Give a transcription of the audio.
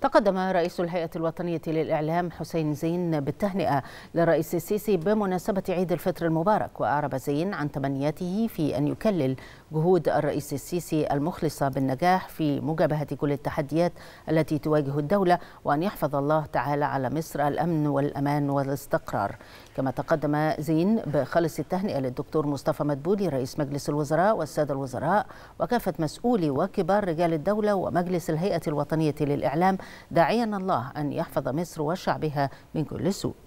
تقدم رئيس الهيئة الوطنية للإعلام حسين زين بالتهنئة للرئيس السيسي بمناسبة عيد الفطر المبارك وأعرب زين عن تمنياته في أن يكلل جهود الرئيس السيسي المخلصة بالنجاح في مجابهة كل التحديات التي تواجه الدولة وأن يحفظ الله تعالى على مصر الأمن والأمان والاستقرار كما تقدم زين بخلص التهنئة للدكتور مصطفى مدبولي رئيس مجلس الوزراء والسادة الوزراء وكافة مسؤولي وكبار رجال الدولة ومجلس الهيئة الوطنية للإعلام داعيا الله أن يحفظ مصر وشعبها من كل سوء